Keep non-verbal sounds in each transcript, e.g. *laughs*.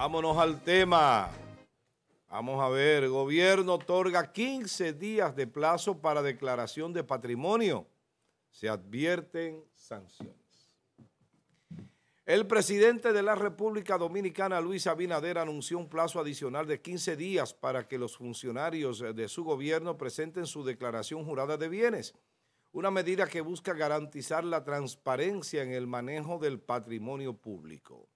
Vámonos al tema. Vamos a ver, el gobierno otorga 15 días de plazo para declaración de patrimonio. Se advierten sanciones. El presidente de la República Dominicana, Luis Abinader, anunció un plazo adicional de 15 días para que los funcionarios de su gobierno presenten su declaración jurada de bienes, una medida que busca garantizar la transparencia en el manejo del patrimonio público.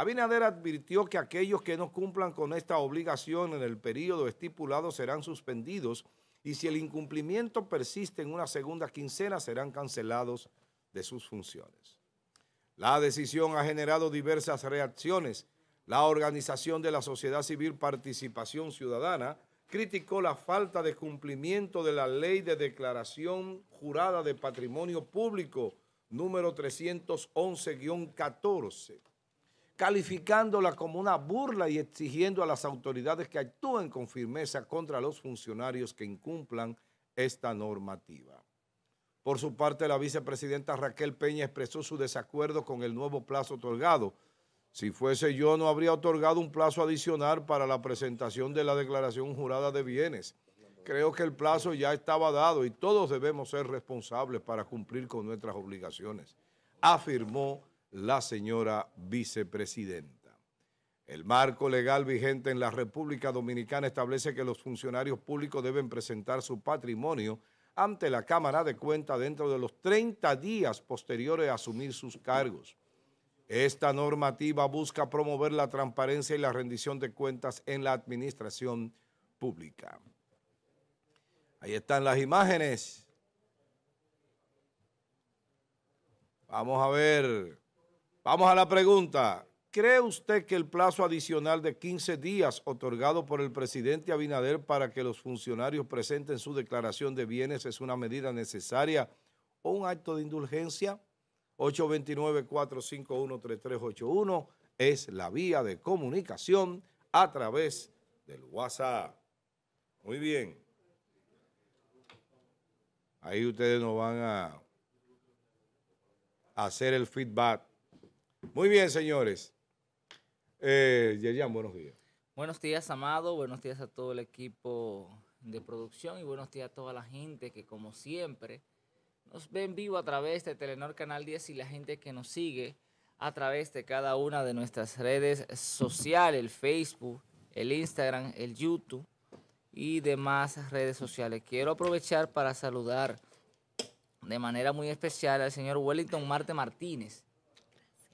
Abinader advirtió que aquellos que no cumplan con esta obligación en el periodo estipulado serán suspendidos y si el incumplimiento persiste en una segunda quincena serán cancelados de sus funciones. La decisión ha generado diversas reacciones. La organización de la sociedad civil Participación Ciudadana criticó la falta de cumplimiento de la Ley de Declaración Jurada de Patrimonio Público número 311-14 calificándola como una burla y exigiendo a las autoridades que actúen con firmeza contra los funcionarios que incumplan esta normativa. Por su parte, la vicepresidenta Raquel Peña expresó su desacuerdo con el nuevo plazo otorgado. Si fuese yo, no habría otorgado un plazo adicional para la presentación de la declaración jurada de bienes. Creo que el plazo ya estaba dado y todos debemos ser responsables para cumplir con nuestras obligaciones, afirmó la señora vicepresidenta. El marco legal vigente en la República Dominicana establece que los funcionarios públicos deben presentar su patrimonio ante la Cámara de Cuentas dentro de los 30 días posteriores a asumir sus cargos. Esta normativa busca promover la transparencia y la rendición de cuentas en la administración pública. Ahí están las imágenes. Vamos a ver Vamos a la pregunta. ¿Cree usted que el plazo adicional de 15 días otorgado por el presidente Abinader para que los funcionarios presenten su declaración de bienes es una medida necesaria o un acto de indulgencia? 829-451-3381 es la vía de comunicación a través del WhatsApp. Muy bien. Ahí ustedes nos van a hacer el feedback muy bien, señores. Eh, Yerian, buenos días. Buenos días, Amado. Buenos días a todo el equipo de producción y buenos días a toda la gente que, como siempre, nos ven vivo a través de Telenor Canal 10 y la gente que nos sigue a través de cada una de nuestras redes sociales, el Facebook, el Instagram, el YouTube y demás redes sociales. Quiero aprovechar para saludar de manera muy especial al señor Wellington Marte Martínez,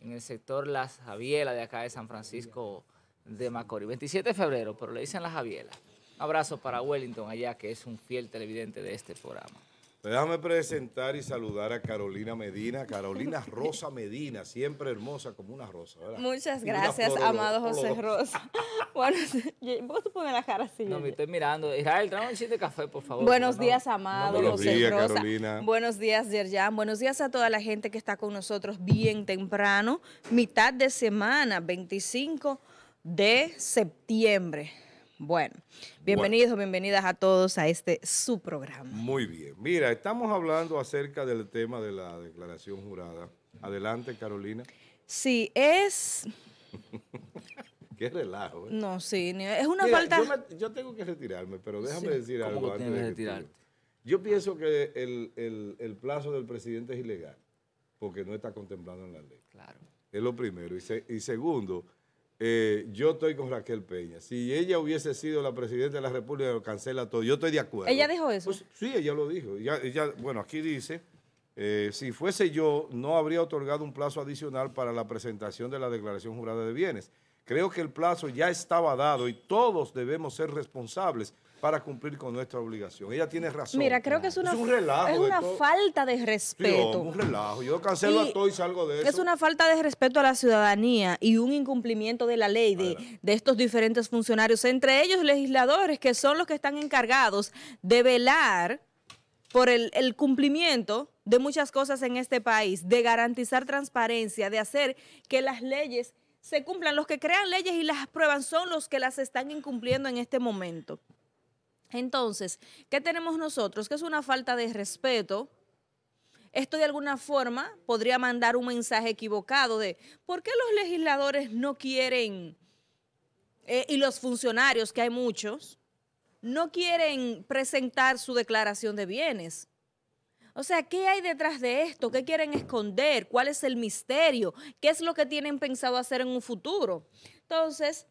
en el sector Las Javielas de acá de San Francisco de Macorís. 27 de febrero, pero le dicen Las Javielas. Un abrazo para Wellington allá, que es un fiel televidente de este programa. Pues déjame presentar y saludar a Carolina Medina, Carolina *laughs* Rosa Medina, siempre hermosa como una rosa, ¿verdad? Muchas gracias, amado José Rosa. *laughs* bueno, vos te pones la cara así. No, me estoy mirando. Israel, un chiste de café, por favor. Buenos días, amado José días, Rosa. Carolina. Buenos días, Yerjan. Buenos días a toda la gente que está con nosotros bien temprano, mitad de semana, 25 de septiembre. Bueno, bienvenidos, o bienvenidas a todos a este su programa. Muy bien. Mira, estamos hablando acerca del tema de la declaración jurada. Adelante, Carolina. Sí, es... *laughs* Qué relajo. ¿eh? No, sí, es una falta... Yo, tengo que retirarme, pero déjame decir algo antes de Yo pienso que el, plazo del presidente es ilegal, porque no está contemplado en la ley. Claro. Es lo primero. y segundo, eh, yo estoy con Raquel Peña. Si ella hubiese sido la presidenta de la República, lo cancela todo. Yo estoy de acuerdo. ¿Ella dijo eso? Pues, sí, ella lo dijo. bueno, aquí dice, eh, si fuese yo, no habría otorgado un plazo adicional para la presentación de la declaración jurada de bienes. Creo que el plazo ya estaba dado y todos debemos ser responsables para cumplir con nuestra obligación. Ella tiene razón. Mira, creo que es una, relajo es una falta de respeto. un relajo. Yo cancelo todo y salgo de eso. Es una falta de respeto a la ciudadanía y un incumplimiento de la ley de, de, estos diferentes funcionarios, entre ellos legisladores, que son los que están encargados de velar por el, el cumplimiento de muchas cosas en este país, de garantizar transparencia, de hacer que las leyes se cumplan. Los que crean leyes y las aprueban son los que las están incumpliendo en este momento. Entonces, ¿qué tenemos nosotros? Que es una falta de respeto. Esto de alguna forma podría mandar un mensaje equivocado de por qué los legisladores no quieren, eh, y los funcionarios, que hay muchos, no quieren presentar su declaración de bienes. O sea, ¿qué hay detrás de esto? ¿Qué quieren esconder? ¿Cuál es el misterio? ¿Qué es lo que tienen pensado hacer en un futuro? Entonces,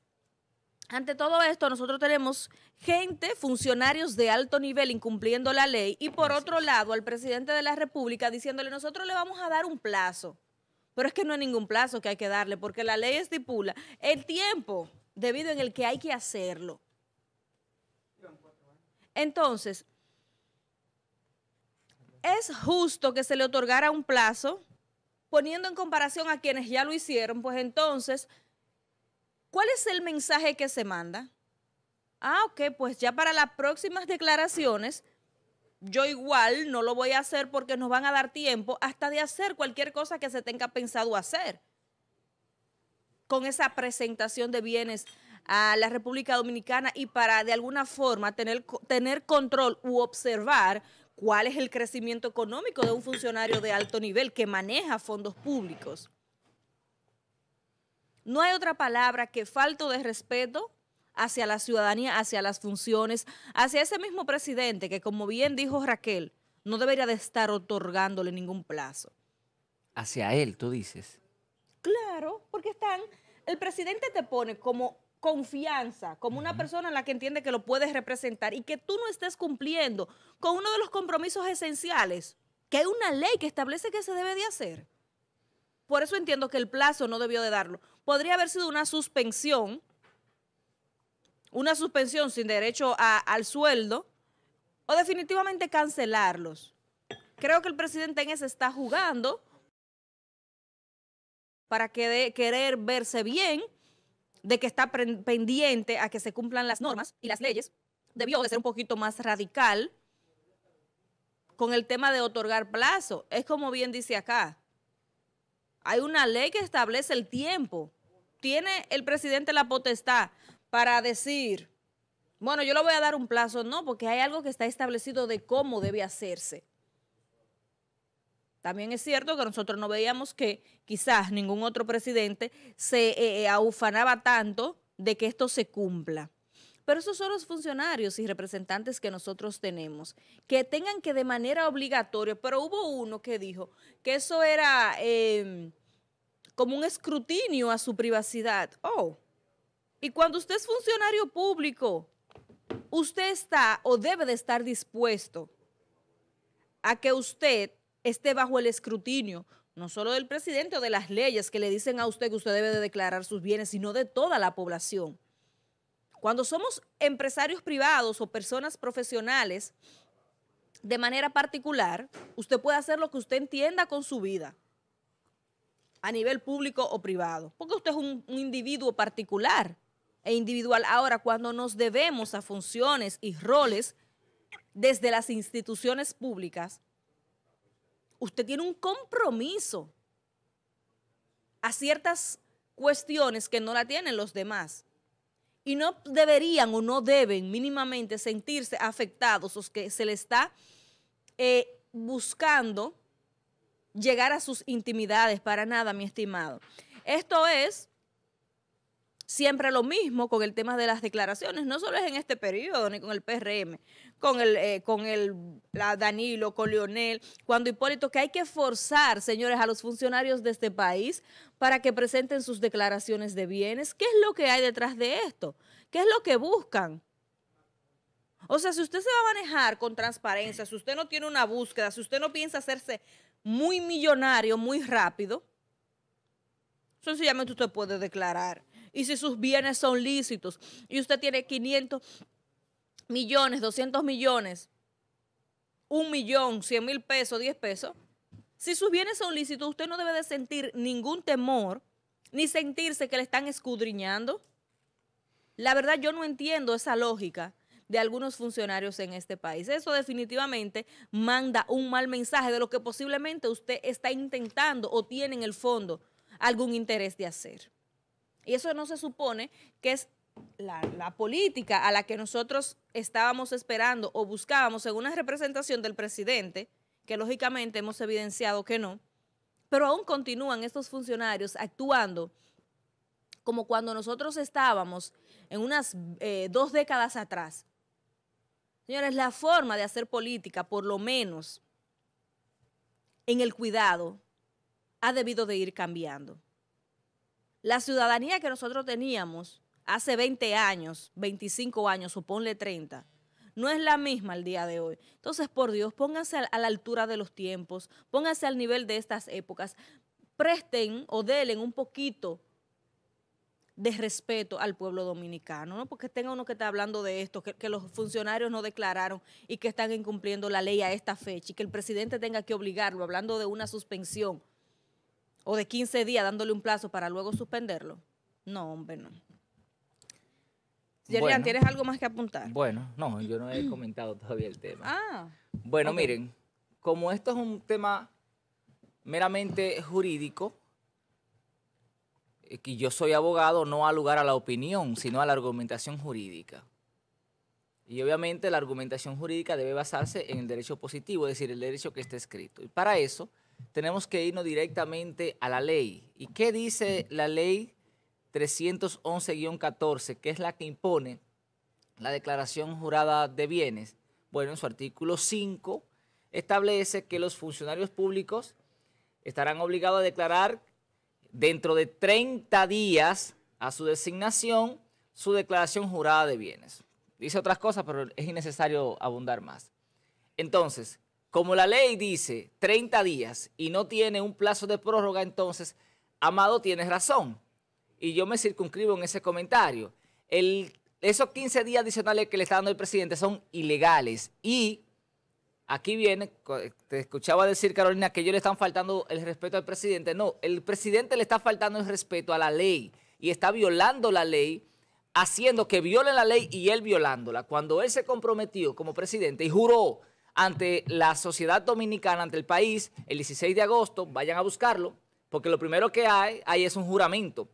ante todo esto, nosotros tenemos gente, funcionarios de alto nivel incumpliendo la ley y por otro lado al presidente de la República diciéndole nosotros le vamos a dar un plazo, pero es que no hay ningún plazo que hay que darle porque la ley estipula el tiempo debido en el que hay que hacerlo. Entonces, es justo que se le otorgara un plazo poniendo en comparación a quienes ya lo hicieron, pues entonces ¿Cuál es el mensaje que se manda? Ah, ok, pues ya para las próximas declaraciones, yo igual no lo voy a hacer porque nos van a dar tiempo hasta de hacer cualquier cosa que se tenga pensado hacer con esa presentación de bienes a la República Dominicana y para de alguna forma tener, tener control u observar cuál es el crecimiento económico de un funcionario de alto nivel que maneja fondos públicos. No hay otra palabra que falto de respeto hacia la ciudadanía, hacia las funciones, hacia ese mismo presidente que, como bien dijo Raquel, no debería de estar otorgándole ningún plazo. Hacia él, tú dices. Claro, porque están, el presidente te pone como confianza, como una persona en la que entiende que lo puedes representar y que tú no estés cumpliendo con uno de los compromisos esenciales, que hay una ley que establece que se debe de hacer. Por eso entiendo que el plazo no debió de darlo podría haber sido una suspensión, una suspensión sin derecho al sueldo, o definitivamente cancelarlos. Creo que el presidente en ese está jugando para querer verse bien de que está pendiente a que se cumplan las normas y las leyes. Debió de ser un poquito más radical con el tema de otorgar plazo. Es como bien dice acá, hay una ley que establece el tiempo. Tiene el presidente la potestad para decir, bueno, yo le voy a dar un plazo. No, porque hay algo que está establecido de cómo debe hacerse. También es cierto que nosotros no veíamos que quizás ningún otro presidente se eh, eh aufanaba tanto de que esto se cumpla. Pero esos son los funcionarios y representantes que nosotros tenemos, que tengan que de manera obligatoria, pero hubo uno que dijo que eso era em, como un escrutinio a su privacidad. Oh, y cuando usted es funcionario público, usted está o debe de estar dispuesto a que usted esté bajo el escrutinio, no solo del presidente o de las leyes que le dicen a usted que usted debe de declarar sus bienes, sino de toda la población. Cuando somos empresarios privados o personas profesionales, de manera particular, usted puede hacer lo que usted entienda con su vida, a nivel público o privado, porque usted es un, individuo particular e individual. Ahora, cuando nos debemos a funciones y roles desde las instituciones públicas, usted tiene un compromiso a ciertas cuestiones que no la tienen los demás y no deberían o no deben mínimamente sentirse afectados los que se les está eh, buscando llegar a sus intimidades para nada, mi estimado. Esto es siempre lo mismo con el tema de las declaraciones, no solo es en este periodo, ni con el PRM, con el, eh, con el Danilo, con Leonel, cuando Hipólito, que hay que forzar, señores, a los funcionarios de este país para que presenten sus declaraciones de bienes. ¿Qué es lo que hay detrás de esto? ¿Qué es lo que buscan? O sea, si usted se va a manejar con transparencia, si usted no tiene una búsqueda, si usted no piensa hacerse muy millonario, muy rápido, sencillamente usted puede declarar y si sus bienes son lícitos y usted tiene 500 millones, 200 millones, un millón, 100 mil pesos, 10 pesos, si sus bienes son lícitos, usted no debe de sentir ningún temor ni sentirse que le están escudriñando. La verdad, yo no entiendo esa lógica de algunos funcionarios en este país. Eso definitivamente manda un mal mensaje de lo que posiblemente usted está intentando o tiene en el fondo algún interés de hacer. Y eso no se supone que es la, política a la que nosotros estábamos esperando o buscábamos en una representación del presidente, que lógicamente hemos evidenciado que no, pero aún continúan estos funcionarios actuando como cuando nosotros estábamos en unas eh, dos décadas atrás. Señores, la forma de hacer política, por lo menos en el cuidado, ha debido de ir cambiando la ciudadanía que nosotros teníamos hace 20 años, 25 años, suponle 30, no es la misma al día de hoy. Entonces, por Dios, pónganse a la altura de los tiempos, pónganse al nivel de estas épocas, presten o delen un poquito de respeto al pueblo dominicano, ¿no? Porque tenga uno que está hablando de esto, que, los funcionarios no declararon y que están incumpliendo la ley a esta fecha y que el presidente tenga que obligarlo, hablando de una suspensión o de 15 días dándole un plazo para luego suspenderlo. No, hombre, no. Yerian, ¿tienes algo más que apuntar? Bueno, no, yo no he *clears throat* comentado todavía el tema. Ah. Bueno, miren, como esto es un tema meramente jurídico, eh, y yo soy abogado, no a lugar a la opinión, sino a la argumentación jurídica. Y obviamente la argumentación jurídica debe basarse en el derecho positivo, es decir, el derecho que está escrito. Y para eso tenemos que irnos directamente a la ley. ¿Y qué dice la ley 311-14, que es la que impone la declaración jurada de bienes? Bueno, en su artículo 5 establece que los funcionarios públicos estarán obligados a declarar dentro de 30 días a su designación su declaración jurada de bienes. Dice otras cosas, pero es innecesario abundar más. Entonces, como la ley dice 30 días y no tiene un plazo de prórroga, entonces, Amado, tienes razón. Y yo me circunscribo en ese comentario. esos 15 días adicionales que le está dando el presidente son ilegales. Y aquí viene, te escuchaba decir, Carolina, que ellos le están faltando el respeto al presidente. No, el presidente le está faltando el respeto a la ley y está violando la ley haciendo que violen la ley y él violándola. Cuando él se comprometió como presidente y juró ante la sociedad dominicana, ante el país, el 16 de agosto, vayan a buscarlo, porque lo primero que hay, ahí es un juramento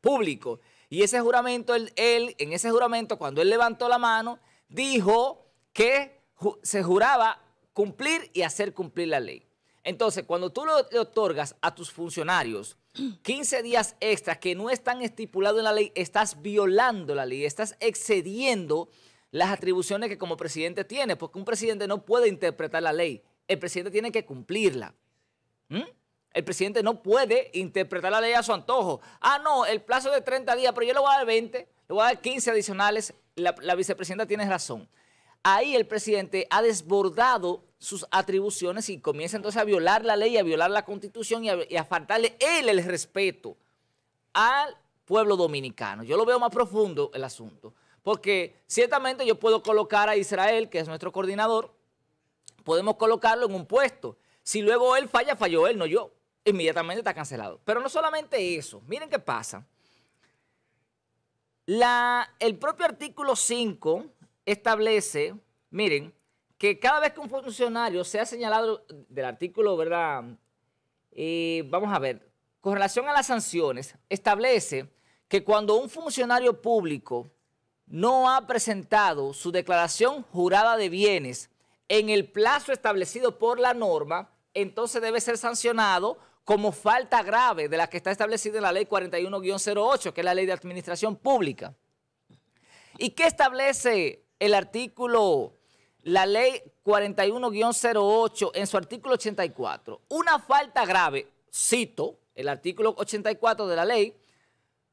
público. Y ese juramento, él, en ese juramento, cuando él levantó la mano, dijo que se juraba cumplir y hacer cumplir la ley. Entonces, cuando tú le otorgas a tus funcionarios 15 *clears throat* días extras que no están estipulados en la ley, estás violando la ley, estás excediendo las atribuciones que como presidente tiene, porque un presidente no puede interpretar la ley, el presidente tiene que cumplirla. ¿Mm? El presidente no puede interpretar la ley a su antojo. Ah, no, el plazo de 30 días, pero yo le voy a dar 20, le voy a dar 15 adicionales. La, vicepresidenta tiene razón. Ahí el presidente ha desbordado sus atribuciones y comienza entonces a violar la ley, a violar la constitución y a faltarle él el respeto al pueblo dominicano. Yo lo veo más profundo el asunto. Porque ciertamente yo puedo colocar a Israel, que es nuestro coordinador, podemos colocarlo en un puesto. Si luego él falla, falló él, no yo. Inmediatamente está cancelado. Pero no solamente eso, miren qué pasa. el propio artículo 5 establece, miren, que cada vez que un funcionario sea señalado del artículo, ¿verdad? Eh, vamos a ver, con relación a las sanciones, establece que cuando un funcionario público no ha presentado su declaración jurada de bienes en el plazo establecido por la norma, entonces debe ser sancionado como falta grave de la que está establecida en la ley 41-08, que es la ley de administración pública. ¿Y qué establece el artículo, la ley 41-08 en su artículo 84? Una falta grave, cito el artículo 84 de la ley,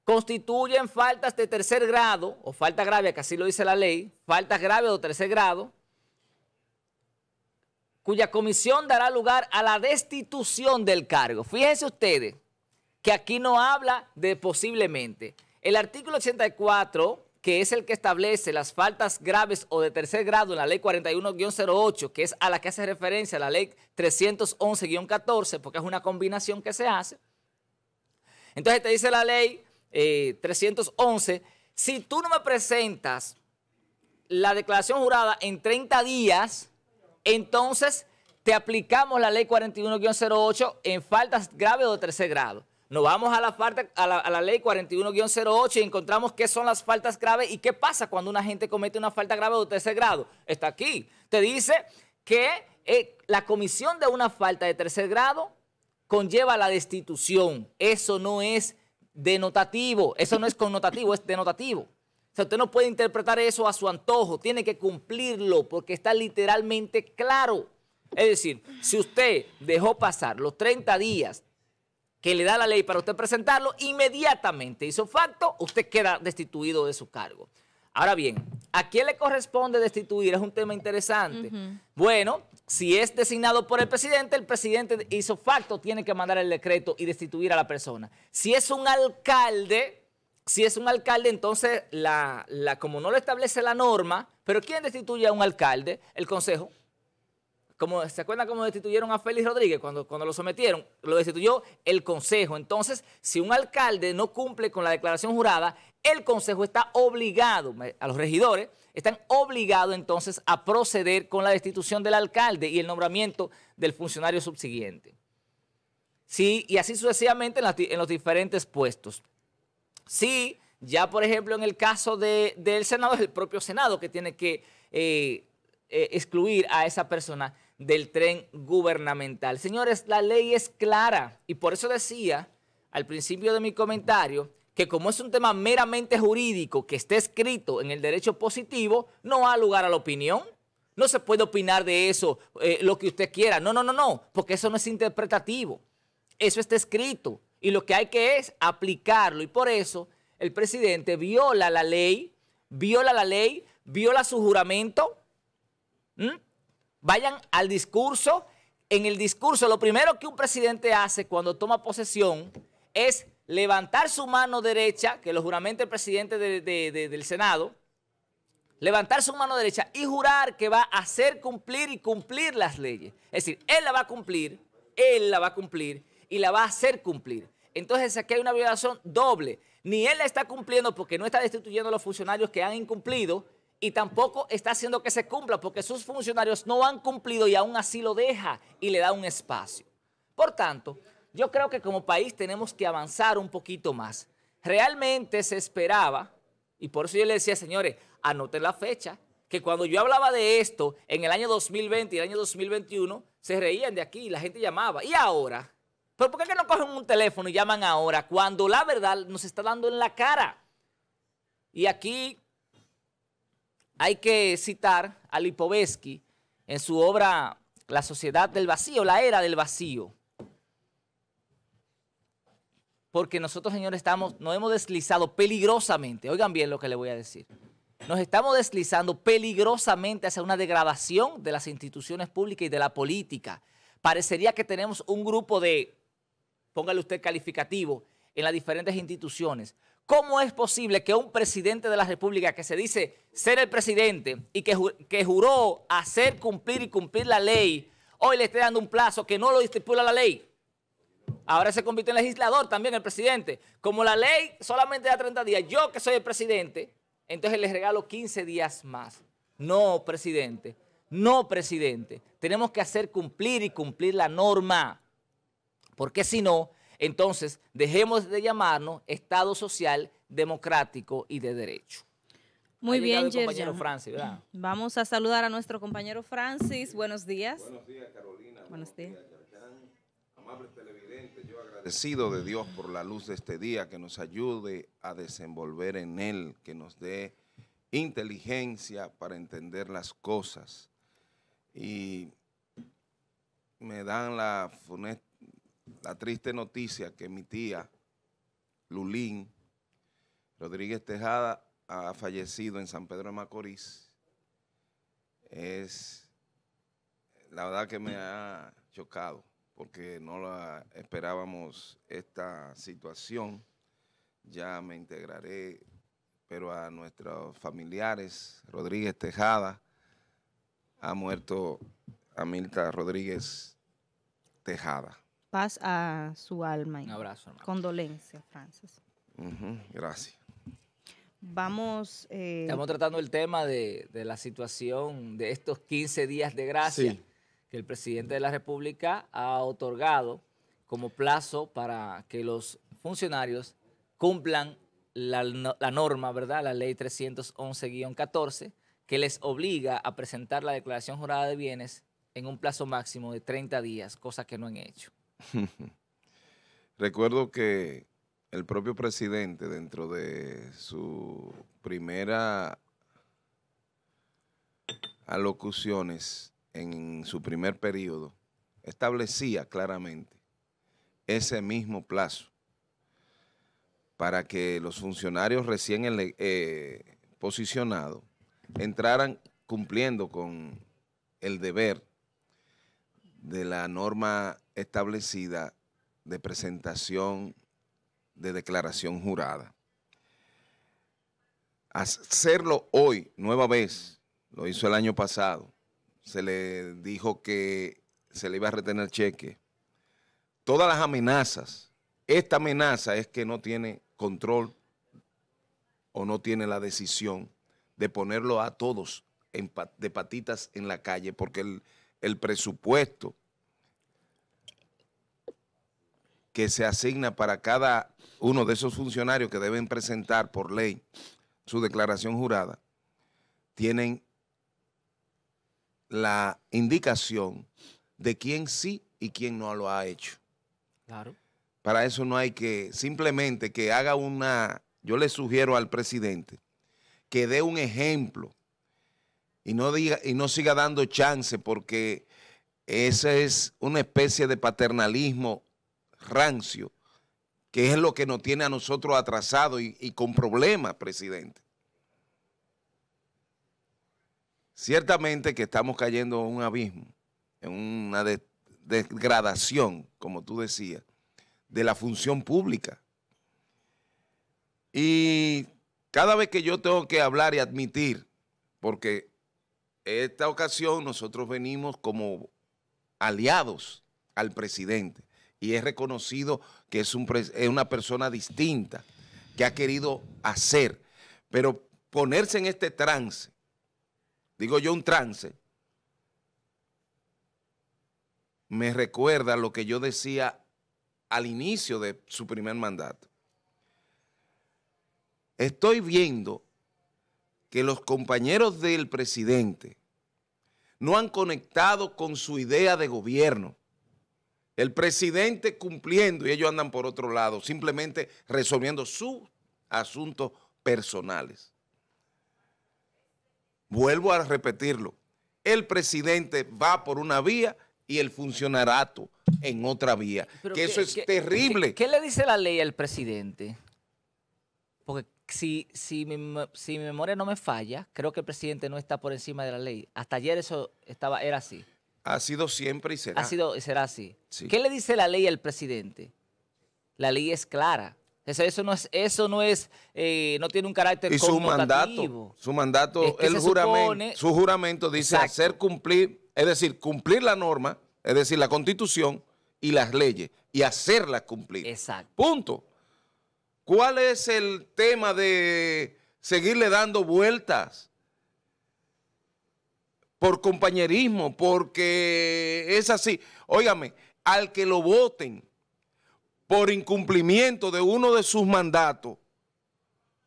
constituyen faltas de tercer grado o falta grave, que así lo dice la ley, faltas graves o tercer grado, cuya comisión dará lugar a la destitución del cargo. Fíjense ustedes que aquí no habla de posiblemente. El artículo 84, que es el que establece las faltas graves o de tercer grado en la ley 41-08, que es a la que hace referencia la ley 311-14, porque es una combinación que se hace. Entonces te dice la ley 311, eh, si tú no me presentas la declaración jurada en 30 días, entonces te aplicamos la ley 41-08 en faltas graves o de tercer grado. Nos vamos a la, a la, ley 41-08 y encontramos qué son las faltas graves y qué pasa cuando una gente comete una falta grave o de tercer grado. Está aquí. Te dice que eh, la comisión de una falta de tercer grado conlleva la destitución. Eso no es denotativo. Eso no es connotativo, es denotativo. O sea, usted no puede interpretar eso a su antojo, tiene que cumplirlo porque está literalmente claro. Es decir, si usted dejó pasar los 30 días que le da la ley para usted presentarlo, inmediatamente hizo facto, usted queda destituido de su cargo. Ahora bien, ¿a quién le corresponde destituir? Es un tema interesante. Bueno, si es designado por el presidente, el presidente hizo facto, tiene que mandar el decreto y destituir a la persona. Si es un alcalde, si es un alcalde, entonces, la, como no lo establece la norma, pero ¿quién destituye a un alcalde? El Consejo. Como, ¿Se acuerdan cómo destituyeron a Félix Rodríguez cuando, cuando lo sometieron? Lo destituyó el Consejo. Entonces, si un alcalde no cumple con la declaración jurada, el Consejo está obligado, a los regidores, están obligados entonces a proceder con la destitución del alcalde y el nombramiento del funcionario subsiguiente. Sí, y así sucesivamente en, los diferentes puestos. Sí, ya por ejemplo en el caso del Senado, es el propio Senado que tiene que eh, eh, excluir a esa persona del tren gubernamental. Señores, la ley es clara y por eso decía al principio de mi comentario que como es un tema meramente jurídico que esté escrito en el derecho positivo, no ha lugar a la opinión. No se puede opinar de eso eh, lo que usted quiera. No, no, no, no, porque eso no es interpretativo. Eso está escrito y lo que hay que es aplicarlo. Y por eso el presidente viola la ley, viola la ley, viola su juramento. ¿Mm? Vayan al discurso. En el discurso, lo primero que un presidente hace cuando toma posesión es levantar su mano derecha, que lo juramente el presidente del Senado, levantar su mano derecha y jurar que va a hacer cumplir y cumplir las leyes. Es decir, él la va a cumplir, él la va a cumplir y la va a hacer cumplir. Entonces aquí hay una violación doble. Ni él la está cumpliendo porque no está destituyendo a los funcionarios que han incumplido y tampoco está haciendo que se cumpla porque sus funcionarios no han cumplido y aún así lo deja y le da un espacio. Por tanto, yo creo que como país tenemos que avanzar un poquito más. Realmente se esperaba, y por eso yo le decía, señores, anoten la fecha, que cuando yo hablaba de esto en el año 2020 y el año 2021, se reían de aquí, la gente llamaba. ¿Y ahora? ¿Pero por qué no cogen un teléfono y llaman ahora cuando la verdad nos está dando en la cara? Y aquí hay que citar a Lipovetsky en su obra La sociedad del vacío, la era del vacío porque nosotros, señores, estamos, nos hemos deslizado peligrosamente. Oigan bien lo que le voy a decir. Nos estamos deslizando peligrosamente hacia una degradación de las instituciones públicas y de la política. Parecería que tenemos un grupo de, póngale usted calificativo, en las diferentes instituciones. ¿Cómo es posible que un presidente de la República que se dice ser el presidente y que, juró hacer cumplir y cumplir la ley, hoy le esté dando un plazo que no lo estipula la ley? ahora se convirtió en legislador también el presidente. Como la ley solamente da 30 días, yo que soy el presidente, entonces les regalo 15 días más. No, presidente, no, presidente. Tenemos que hacer cumplir y cumplir la norma, porque si no, entonces dejemos de llamarnos Estado Social, Democrático y de Derecho. Muy bien, compañero Francis, Vamos a saludar a nuestro compañero Francis. Buenos días. Buenos días, Carolina. Buenos, días amables yo agradecido de Dios por la luz de este día, que nos ayude a desenvolver en él, que nos dé inteligencia para entender las cosas. Y me dan la, la triste noticia que mi tía, Lulín Rodríguez Tejada, ha fallecido en San Pedro de Macorís. Es la verdad que me ha chocado porque no la esperábamos esta situación. Ya me integraré, pero a nuestros familiares, Rodríguez Tejada, ha muerto Amilta Rodríguez Tejada. Paz a su alma. Y Un abrazo. Condolencias, Francis. gracias. Vamos. Eh, Estamos tratando el tema de, la situación de estos 15 días de gracia que el presidente de la República ha otorgado como plazo para que los funcionarios cumplan la, norma, ¿verdad? La ley 311-14, que les obliga a presentar la declaración jurada de bienes en un plazo máximo de 30 días, cosa que no han hecho. *laughs* Recuerdo que el propio presidente, dentro de su primera alocuciones, en su primer periodo, establecía claramente ese mismo plazo para que los funcionarios recién eh, posicionados entraran cumpliendo con el deber de la norma establecida de presentación de declaración jurada. Hacerlo hoy, nueva vez, lo hizo el año pasado, se le dijo que se le iba a retener cheque. Todas las amenazas, esta amenaza es que no tiene control o no tiene la decisión de ponerlo a todos en, de patitas en la calle, porque el, el presupuesto que se asigna para cada uno de esos funcionarios que deben presentar por ley su declaración jurada, tienen la indicación de quién sí y quién no lo ha hecho. Claro. Para eso no hay que simplemente que haga una, yo le sugiero al presidente que dé un ejemplo y no diga y no siga dando chance porque esa es una especie de paternalismo rancio que es lo que nos tiene a nosotros atrasados y con problemas, presidente. Ciertamente que estamos cayendo en un abismo, en una degradación, como tú decías, de la función pública. Y cada vez que yo tengo que hablar y admitir, porque esta ocasión nosotros venimos como aliados al presidente y es reconocido que es una persona distinta, que ha querido hacer, pero ponerse en este trance digo yo un trance, me recuerda lo que yo decía al inicio de su primer mandato. Estoy viendo que los compañeros del presidente no han conectado con su idea de gobierno. El presidente cumpliendo y ellos andan por otro lado, simplemente resolviendo sus asuntos personales. Vuelvo a repetirlo. El presidente va por una vía y el funcionarato en otra vía. que, eso es terrible. ¿Qué le dice la ley al presidente? Porque si, mi, memoria no me falla, creo que el presidente no está por encima de la ley. Hasta ayer eso estaba, era así. Ha sido siempre y será. Ha sido y será así. ¿Qué le dice la ley al presidente? La ley es clara. Eso, no es, eso no es, eh, no tiene un carácter y su mandato, su mandato, juramento, su juramento dice hacer cumplir, es decir, cumplir la norma, es decir, la constitución y las leyes y hacerlas cumplir. Exacto. Punto. ¿Cuál es el tema de seguirle dando vueltas? Por compañerismo, porque es así. Óigame, al que lo voten, por incumplimiento de uno de sus mandatos,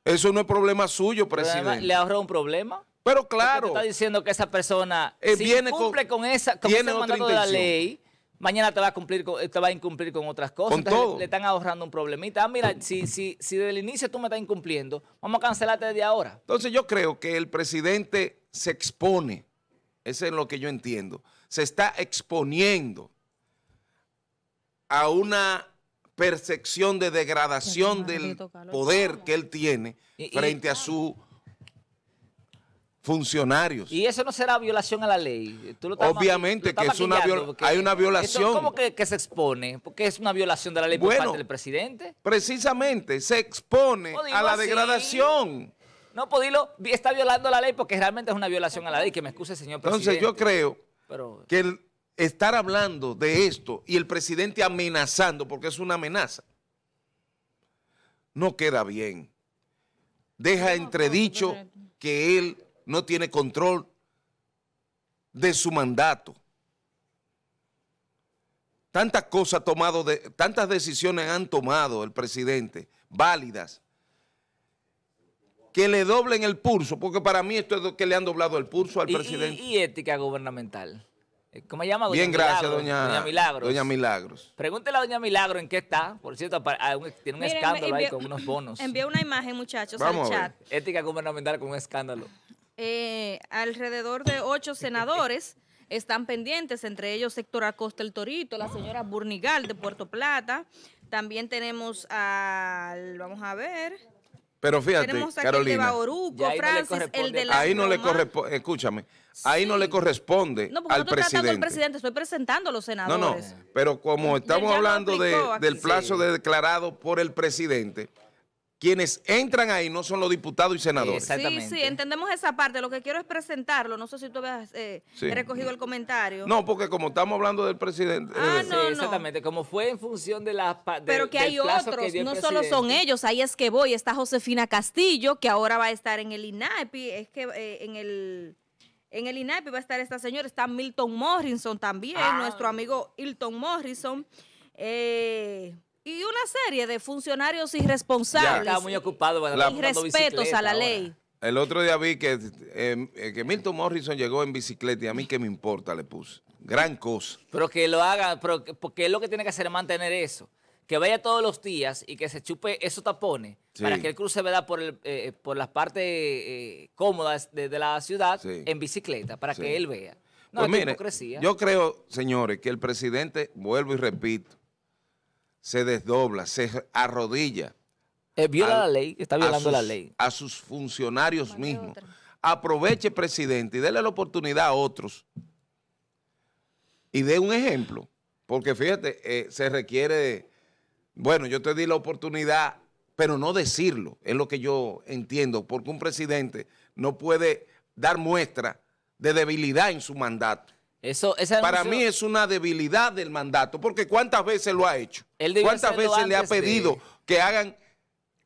eso no es problema suyo, presidente. ¿Le ahorra un problema? Pero claro. está diciendo que esa persona, eh, cumple con, esa, con ese mandato de la ley, mañana te va a cumplir te va a incumplir con otras cosas. Con Le, están ahorrando un problemita. Ah, mira, si, si, si desde el inicio tú me estás incumpliendo, vamos a cancelarte desde ahora. Entonces yo creo que el presidente se expone. Eso es lo que yo entiendo. Se está exponiendo a una percepción de degradación del poder que él tiene frente a ah. sus funcionarios. Y eso no será violación a la ley. Obviamente que es una hay una violación. ¿Cómo que, se expone? Porque es una violación de la ley por parte del presidente. Precisamente, se expone pues a la degradación. No, Podilo pues está violando la ley porque realmente es una violación a la ley. Que me excuse, señor presidente. Entonces yo creo que el estar hablando de esto y el presidente amenazando, porque es una amenaza, no queda bien. Deja entredicho que él no tiene control de su mandato. Tantas cosas tomado de, tantas decisiones han tomado el presidente, válidas, que le doblen el pulso, porque para mí esto es lo que le han doblado el pulso al presidente. y ética gubernamental. Eh, ¿Cómo se llama? Doña Bien, gracias, Doña, Milagros. Doña Milagros. Pregúntele a Doña Milagros, en qué está. Por cierto, tiene un escándalo ahí con unos bonos. *laughs* Envía una imagen, muchachos, Vamos al chat. Ética gubernamental con un escándalo. Eh, alrededor de ocho senadores están pendientes, entre ellos Héctor Acosta el Torito, la señora Burnigal de Puerto Plata. También tenemos al, vamos a ver, pero fíjate, Carolina. ahí no Ahí no le corresponde, escúchame, ahí no le corresponde no, pues al presidente. No, al presidente, estoy presentando a los senadores. No, no, pero como estamos hablando de, del plazo declarado por el presidente, quienes entran ahí no son los diputados y senadores. Sí, sí, entendemos esa parte. Lo que quiero es presentarlo. No sé si tú habías eh, recogido el comentario. No, porque como estamos hablando del presidente. Ah, eh, exactamente. Como fue en función de las. De, Pero que hay otros. no solo son ellos. Ahí es que voy. Está Josefina Castillo, que ahora va a estar en el INAPI. E es que eh, en el. En el INAPI e va a estar esta señora, está Milton Morrison también, ah. nuestro amigo Hilton Morrison. Eh, y una serie de funcionarios irresponsables. Ya, muy ocupado, bueno, irrespetos a la ley. El otro día vi que, em, eh, que Milton Morrison llegó en bicicleta y a mí que me importa le puse. Gran cosa. Pero que lo haga, porque es lo que tiene que hacer es mantener eso. Que vaya todos los días y que se chupe esos tapones para que el cruce vea por, el, eh, eh, por las partes cómodas de, la ciudad en bicicleta para que él vea. No, pues yo creo, señores, que el presidente, vuelvo y repito, se desdobla, se arrodilla. Eh, viola la ley, está violando la ley. A sus funcionarios mismos. Aproveche, presidente, y déle la oportunidad a otros. Y dé un ejemplo, porque fíjate, eh, se requiere, bueno, yo te di la oportunidad, pero no decirlo, es lo que yo entiendo, porque un presidente no puede dar muestra de debilidad en su mandato. Para mí es una debilidad del mandato, porque ¿cuántas veces lo ha hecho? ¿Cuántas veces le ha pedido que hagan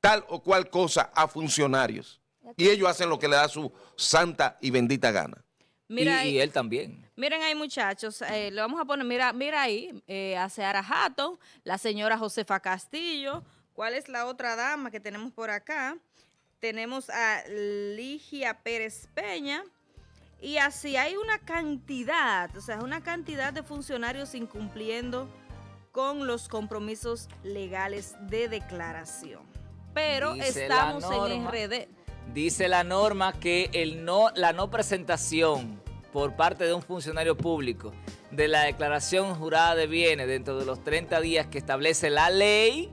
tal o cual cosa a funcionarios? Y ellos hacen lo que le da su santa y bendita gana. Mira y, él también. Miren ahí, muchachos, eh, lo le vamos a poner, mira, mira ahí, eh, a Seara Jato, la señora Josefa Castillo, ¿cuál es la otra dama que tenemos por acá? Tenemos a Ligia Pérez Peña, y así hay una cantidad, o sea, una cantidad de funcionarios incumpliendo con los compromisos legales de declaración. Pero estamos en RD. Dice la norma que el no, la no presentación por parte de un funcionario público de la declaración jurada de bienes dentro de los 30 días que establece la ley,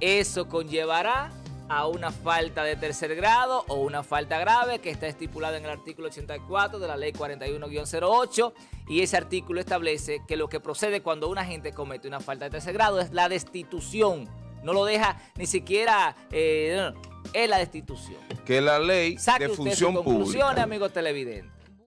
eso conllevará a una falta de tercer grado o una falta grave que está estipulada en el artículo 84 de la ley 41-08 y ese artículo establece que lo que procede cuando una gente comete una falta de tercer grado es la destitución. No lo deja ni siquiera... Eh, es la destitución. Que la ley de función pública.